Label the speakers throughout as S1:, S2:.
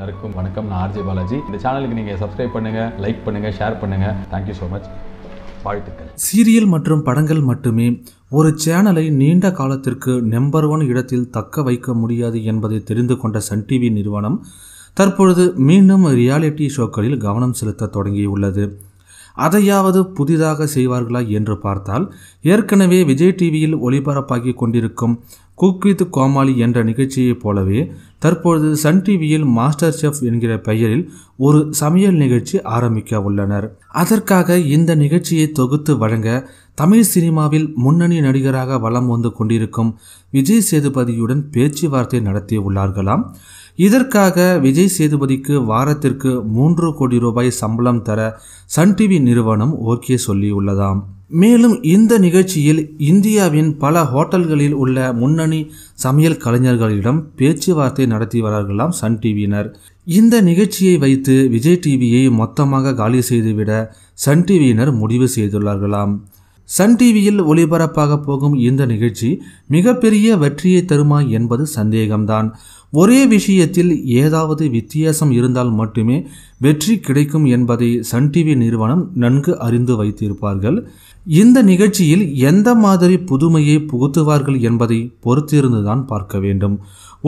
S1: எல்லாருக்கும் வணக்கம் நான் ஆர்ஜே பாலாஜி இந்த சேனலுக்கு நீங்கள் சப்ஸ்கிரைப் பண்ணுங்கள் லைக் பண்ணுங்கள் ஷேர் பண்ணுங்கள் தேங்க்யூ ஸோ மச் வாழ்த்துக்கள் சீரியல் மற்றும் படங்கள் மட்டுமே ஒரு சேனலை நீண்ட காலத்திற்கு நம்பர் ஒன் இடத்தில் தக்க வைக்க முடியாது என்பதை தெரிந்து கொண்ட சன் டிவி நிறுவனம் தற்பொழுது மீண்டும் ரியாலிட்டி ஷோக்களில் கவனம் செலுத்த தொடங்கியுள்ளது அதையாவது புதிதாக செய்வார்களா என்று பார்த்தால் ஏற்கனவே விஜய் டிவியில் ஒளிபரப்பாகி கொண்டிருக்கும் குக் வித் கோமாளி என்ற நிகழ்ச்சியைப் போலவே தற்பொழுது சன் டிவியில் மாஸ்டர் செஃப் என்கிற பெயரில் ஒரு சமையல் நிகழ்ச்சி ஆரம்பிக்க உள்ளனர் அதற்காக இந்த நிகழ்ச்சியை தொகுத்து வழங்க தமிழ் சினிமாவில் முன்னணி நடிகராக வலம் வந்து கொண்டிருக்கும் விஜய் சேதுபதியுடன் பேச்சுவார்த்தை நடத்தியுள்ளார்களாம் இதற்காக விஜய் சேதுபதிக்கு வாரத்திற்கு மூன்று கோடி ரூபாய் சம்பளம் தர சன் டிவி நிறுவனம் ஓகே சொல்லியுள்ளதாம் மேலும் இந்த நிகழ்ச்சியில் இந்தியாவின் பல ஹோட்டல்களில் உள்ள முன்னணி சமையல் கலைஞர்களிடம் பேச்சுவார்த்தை நடத்தி வரார்களாம் சன் டிவியினர் இந்த நிகழ்ச்சியை வைத்து விஜய் டிவியை மொத்தமாக காலி செய்துவிட சன் டிவியினர் முடிவு செய்துள்ளார்களாம் சன் டிவியில் ஒளிபரப்பாக போகும் இந்த நிகழ்ச்சி மிகப்பெரிய வெற்றியை தருமா என்பது சந்தேகம்தான் ஒரே விஷயத்தில் ஏதாவது வித்தியாசம் இருந்தால் மட்டுமே வெற்றி கிடைக்கும் என்பதை சன் டிவி நிறுவனம் நன்கு அறிந்து வைத்திருப்பார்கள் இந்த நிகழ்ச்சியில் எந்த மாதிரி புதுமையை புகுத்துவார்கள் என்பதை பொறுத்திருந்துதான் பார்க்க வேண்டும்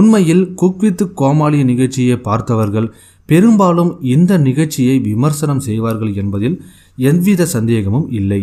S1: உண்மையில் குக் வித் கோமாளி நிகழ்ச்சியை பார்த்தவர்கள் பெரும்பாலும் இந்த நிகழ்ச்சியை விமர்சனம் செய்வார்கள் என்பதில் எவ்வித சந்தேகமும் இல்லை